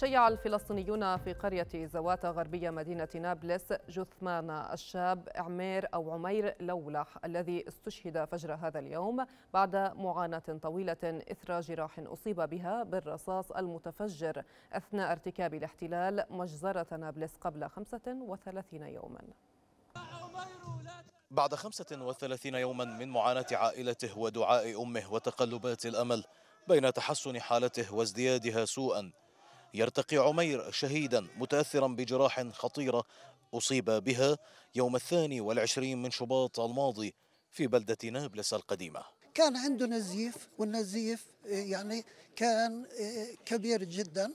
شيع الفلسطينيون في قرية زواتا غربية مدينة نابلس جثمان الشاب عمير أو عمير لولح الذي استشهد فجر هذا اليوم بعد معاناة طويلة إثر جراح أصيب بها بالرصاص المتفجر أثناء ارتكاب الاحتلال مجزرة نابلس قبل 35 يوماً بعد 35 يوما من معاناة عائلته ودعاء أمه وتقلبات الأمل بين تحسن حالته وازديادها سوءا يرتقي عمير شهيدا متأثرا بجراح خطيرة أصيب بها يوم الثاني والعشرين من شباط الماضي في بلدة نابلس القديمة كان عنده نزيف والنزيف إيه، يعني كان إيه، كبير جدا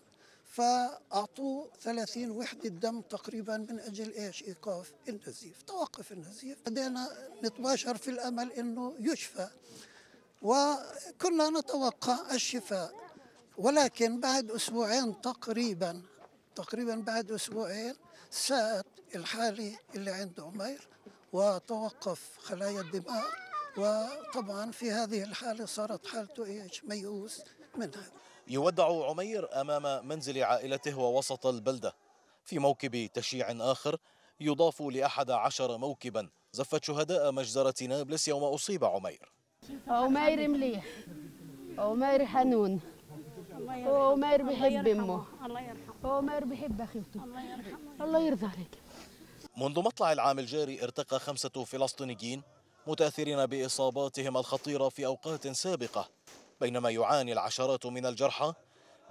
فأعطوه 30 وحدة دم تقريبا من أجل إيش إيقاف النزيف توقف النزيف بدأنا نتباشر في الأمل أنه يشفى وكنا نتوقع الشفاء ولكن بعد أسبوعين تقريبا تقريبا بعد أسبوعين ساءت الحالة اللي عند عمير وتوقف خلايا الدماغ وطبعا في هذه الحالة صارت حالته إيش ميؤوس منها يودع عمير أمام منزل عائلته ووسط البلدة في موكب تشييع آخر يضاف لأحد عشر موكبا زفت شهداء مجزرة نابلس يوم أصيب عمير عمير مليح عمير حنون وماهر بيحب امه الله يرحمه وماهر بيحب اخوته الله يرحمه الله يرضى عليك منذ مطلع العام الجاري ارتقى خمسة فلسطينيين متأثرين بإصاباتهم الخطيرة في أوقات سابقة بينما يعاني العشرات من الجرحى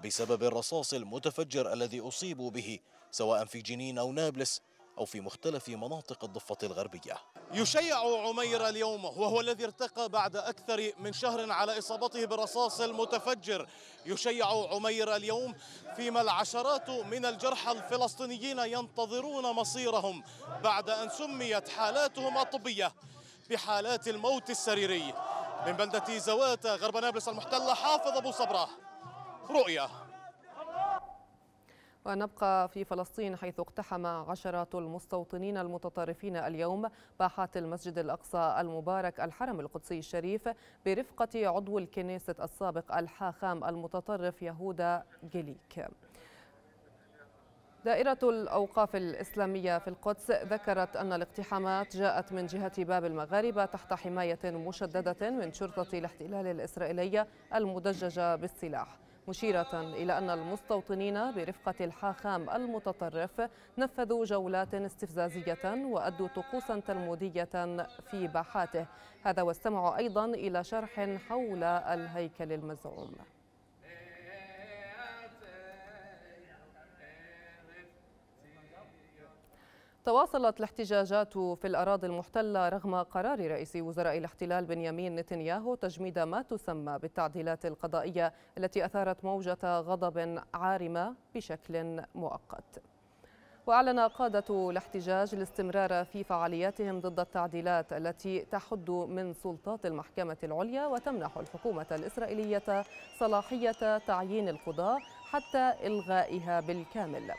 بسبب الرصاص المتفجر الذي أصيبوا به سواء في جنين أو نابلس أو في مختلف مناطق الضفة الغربية يشيع عمير اليوم وهو الذي ارتقى بعد أكثر من شهر على إصابته بالرصاص المتفجر يشيع عمير اليوم فيما العشرات من الجرحى الفلسطينيين ينتظرون مصيرهم بعد أن سميت حالاتهم الطبية بحالات الموت السريري من بلدة زوات غرب نابلس المحتلة حافظ أبو صبرة رؤية ونبقى في فلسطين حيث اقتحم عشرات المستوطنين المتطرفين اليوم باحات المسجد الأقصى المبارك الحرم القدسي الشريف برفقة عضو الكنيسة السابق الحاخام المتطرف يهودا جليك دائرة الأوقاف الإسلامية في القدس ذكرت أن الاقتحامات جاءت من جهة باب المغاربة تحت حماية مشددة من شرطة الاحتلال الإسرائيلية المدججة بالسلاح مشيرة إلى أن المستوطنين برفقة الحاخام المتطرف نفذوا جولات استفزازية وأدوا طقوسا تلمودية في باحاته هذا واستمعوا أيضا إلى شرح حول الهيكل المزعوم تواصلت الاحتجاجات في الأراضي المحتلة رغم قرار رئيس وزراء الاحتلال بنيامين نتنياهو تجميد ما تسمى بالتعديلات القضائية التي أثارت موجة غضب عارمة بشكل مؤقت وأعلن قادة الاحتجاج الاستمرار في فعالياتهم ضد التعديلات التي تحد من سلطات المحكمة العليا وتمنح الحكومة الإسرائيلية صلاحية تعيين القضاء حتى إلغائها بالكامل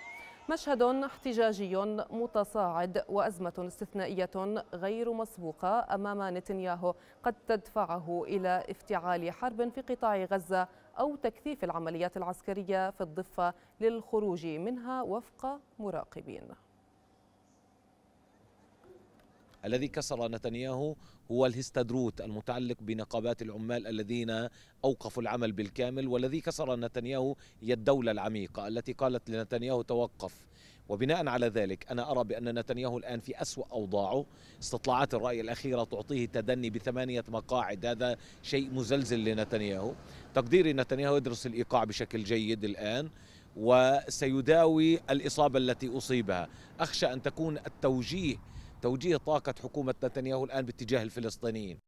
مشهد احتجاجي متصاعد وأزمة استثنائية غير مسبوقة أمام نتنياهو قد تدفعه إلى افتعال حرب في قطاع غزة أو تكثيف العمليات العسكرية في الضفة للخروج منها وفق مراقبين الذي كسر نتنياهو هو الهستدروت المتعلق بنقابات العمال الذين أوقفوا العمل بالكامل والذي كسر نتنياهو هي الدولة العميقة التي قالت لنتنياهو توقف وبناء على ذلك أنا أرى بأن نتنياهو الآن في أسوأ أوضاعه استطلاعات الرأي الأخيرة تعطيه تدني بثمانية مقاعد هذا شيء مزلزل لنتنياهو تقديري نتنياهو يدرس الإيقاع بشكل جيد الآن وسيداوي الإصابة التي أصيبها أخشى أن تكون التوجيه توجيه طاقة حكومة نتنياهو الآن باتجاه الفلسطينيين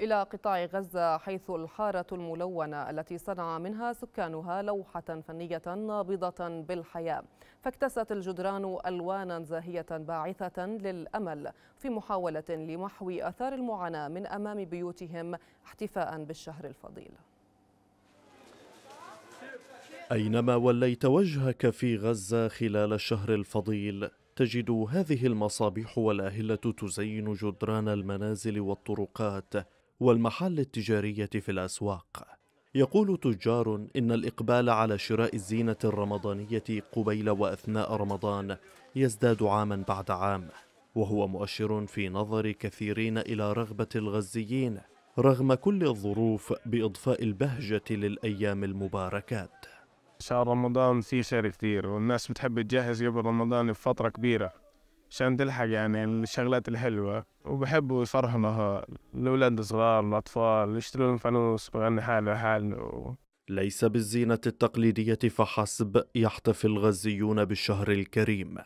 إلى قطاع غزة حيث الحارة الملونة التي صنع منها سكانها لوحة فنية نابضة بالحياة فاكتست الجدران ألوانا زاهية باعثة للأمل في محاولة لمحو أثار المعاناة من أمام بيوتهم احتفاء بالشهر الفضيل أينما وليت وجهك في غزة خلال الشهر الفضيل تجد هذه المصابيح والأهلة تزين جدران المنازل والطرقات والمحال التجارية في الأسواق يقول تجار إن الإقبال على شراء الزينة الرمضانية قبيل وأثناء رمضان يزداد عاما بعد عام وهو مؤشر في نظر كثيرين إلى رغبة الغزيين رغم كل الظروف بإضفاء البهجة للأيام المباركات شهر رمضان فيه خير كثير والناس بتحب تجهز قبل رمضان بفترة كبيرة عشان تلحق يعني الشغلات الحلوة وبحبوا يفرحوا الأولاد الصغار الأطفال يشترون فانوس بغني حاله حال و... ليس بالزينة التقليدية فحسب يحتفي الغزيون بالشهر الكريم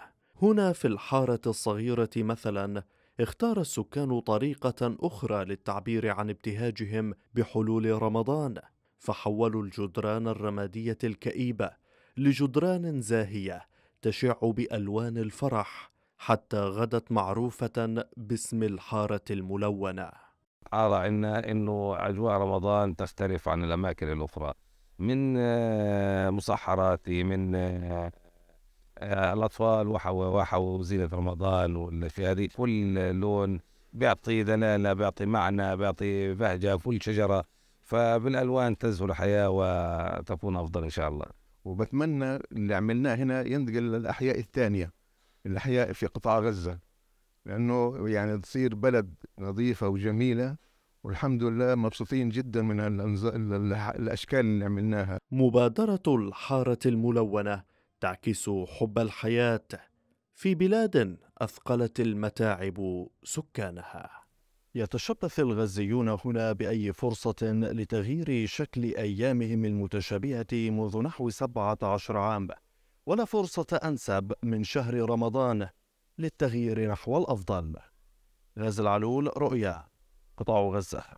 هنا في الحارة الصغيرة مثلا اختار السكان طريقة أخرى للتعبير عن ابتهاجهم بحلول رمضان فحولوا الجدران الرماديه الكئيبه لجدران زاهيه تشع بالوان الفرح حتى غدت معروفه باسم الحاره الملونه ارى آه، ان انه اجواء رمضان تختلف عن الاماكن الاخرى من آه، مصحراتي من آه، الاطفال وحوا وحوا وزينه رمضان والاشياء هذه كل لون بيعطي دلاله بيعطي معنى بيعطي بهجه كل شجره فبالالوان تزهو الحياه وتكون افضل ان شاء الله. وبتمنى اللي عملناه هنا ينتقل للاحياء الثانيه الاحياء في قطاع غزه لانه يعني تصير بلد نظيفه وجميله والحمد لله مبسوطين جدا من الاشكال اللي عملناها. مبادره الحاره الملونه تعكس حب الحياه في بلاد اثقلت المتاعب سكانها. يتشبث الغزيون هنا بأي فرصة لتغيير شكل أيامهم المتشابهة منذ نحو 17 عام ولا فرصة أنسب من شهر رمضان للتغيير نحو الأفضل غاز العلول رؤيا قطاع غزة